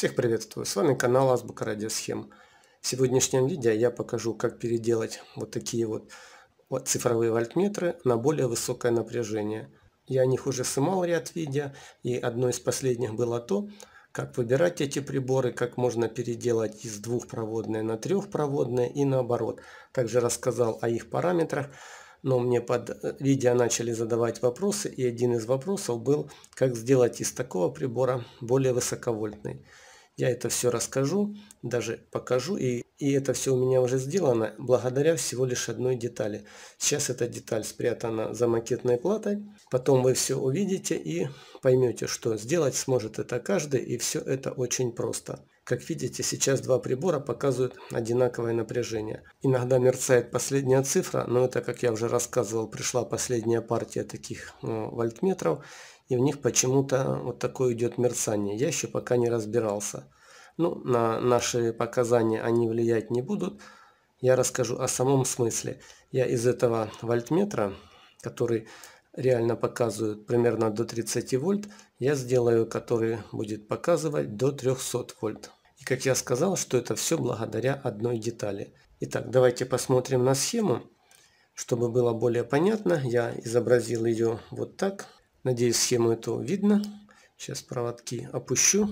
Всех приветствую, с вами канал Азбука Радиосхем. В сегодняшнем видео я покажу, как переделать вот такие вот, вот цифровые вольтметры на более высокое напряжение. Я о них уже снимал ряд видео, и одно из последних было то, как выбирать эти приборы, как можно переделать из двухпроводной на трехпроводные и наоборот. Также рассказал о их параметрах, но мне под э, видео начали задавать вопросы, и один из вопросов был, как сделать из такого прибора более высоковольтный. Я это все расскажу, даже покажу и и это все у меня уже сделано благодаря всего лишь одной детали. Сейчас эта деталь спрятана за макетной платой. Потом вы все увидите и поймете, что сделать сможет это каждый. И все это очень просто. Как видите, сейчас два прибора показывают одинаковое напряжение. Иногда мерцает последняя цифра, но это, как я уже рассказывал, пришла последняя партия таких ну, вольтметров. И в них почему-то вот такое идет мерцание. Я еще пока не разбирался. Ну, на наши показания они влиять не будут. Я расскажу о самом смысле. Я из этого вольтметра, который реально показывает примерно до 30 вольт, я сделаю, который будет показывать до 300 вольт. И как я сказал, что это все благодаря одной детали. Итак, давайте посмотрим на схему. Чтобы было более понятно, я изобразил ее вот так. Надеюсь, схему эту видно. Сейчас проводки опущу.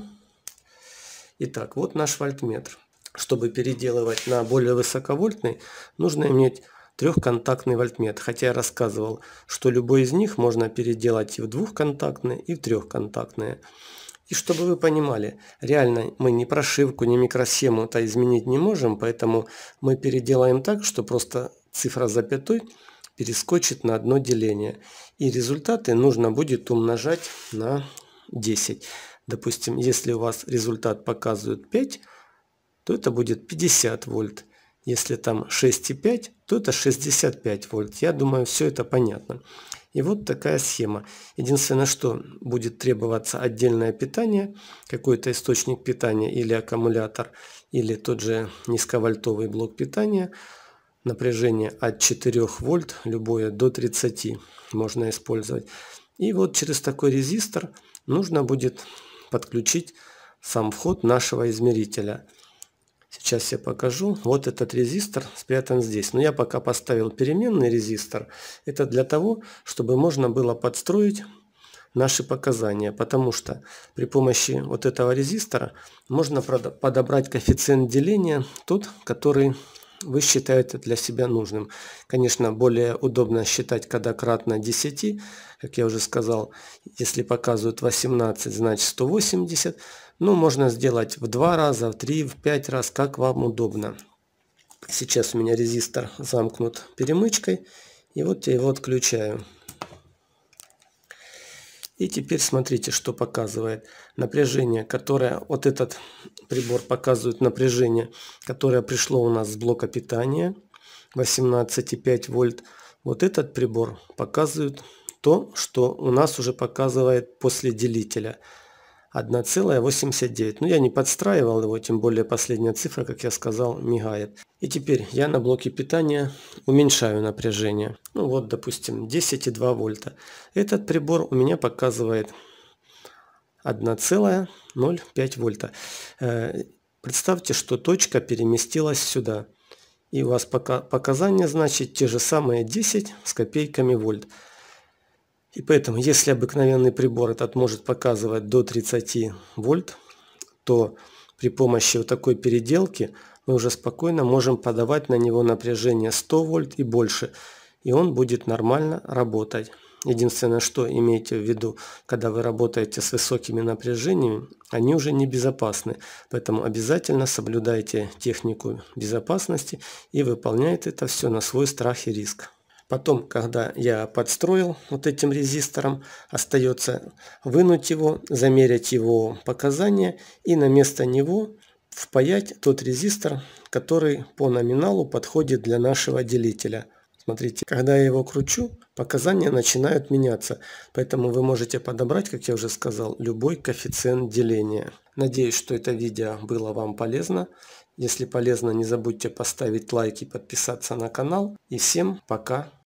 Итак, вот наш вольтметр. Чтобы переделывать на более высоковольтный, нужно иметь трехконтактный вольтметр. Хотя я рассказывал, что любой из них можно переделать и в двухконтактные, и в трехконтактные. И чтобы вы понимали, реально мы ни прошивку, ни микросхему-то изменить не можем, поэтому мы переделаем так, что просто цифра запятой перескочит на одно деление. И результаты нужно будет умножать на 10. Допустим, если у вас результат показывает 5, то это будет 50 вольт. Если там 6,5, то это 65 вольт. Я думаю, все это понятно. И вот такая схема. Единственное, что будет требоваться отдельное питание, какой-то источник питания или аккумулятор, или тот же низковольтовый блок питания. Напряжение от 4 вольт, любое до 30 можно использовать. И вот через такой резистор нужно будет подключить сам вход нашего измерителя. Сейчас я покажу. Вот этот резистор спрятан здесь. Но я пока поставил переменный резистор. Это для того, чтобы можно было подстроить наши показания, потому что при помощи вот этого резистора можно подобрать коэффициент деления тот, который вы считаете для себя нужным. Конечно, более удобно считать, когда кратно 10, как я уже сказал, если показывают 18, значит 180. Ну, можно сделать в 2 раза, в 3, в 5 раз, как вам удобно. Сейчас у меня резистор замкнут перемычкой, и вот я его отключаю. И теперь смотрите, что показывает напряжение, которое вот этот прибор показывает напряжение, которое пришло у нас с блока питания 18,5 вольт. Вот этот прибор показывает то, что у нас уже показывает после делителя 1,89. Но ну, я не подстраивал его, тем более последняя цифра, как я сказал, мигает. И теперь я на блоке питания уменьшаю напряжение. Ну вот, допустим, 10,2 вольта. Этот прибор у меня показывает 1,05 вольта. Э, представьте, что точка переместилась сюда. И у вас пока показания, значит, те же самые 10 с копейками вольт. И поэтому, если обыкновенный прибор этот может показывать до 30 вольт, то при помощи вот такой переделки мы уже спокойно можем подавать на него напряжение 100 вольт и больше, и он будет нормально работать. Единственное, что имейте в виду, когда вы работаете с высокими напряжениями, они уже не безопасны, поэтому обязательно соблюдайте технику безопасности и выполняйте это все на свой страх и риск. Потом, когда я подстроил вот этим резистором, остается вынуть его, замерить его показания и на место него впаять тот резистор, который по номиналу подходит для нашего делителя. Смотрите, когда я его кручу, показания начинают меняться. Поэтому вы можете подобрать, как я уже сказал, любой коэффициент деления. Надеюсь, что это видео было вам полезно. Если полезно, не забудьте поставить лайк и подписаться на канал. И всем пока!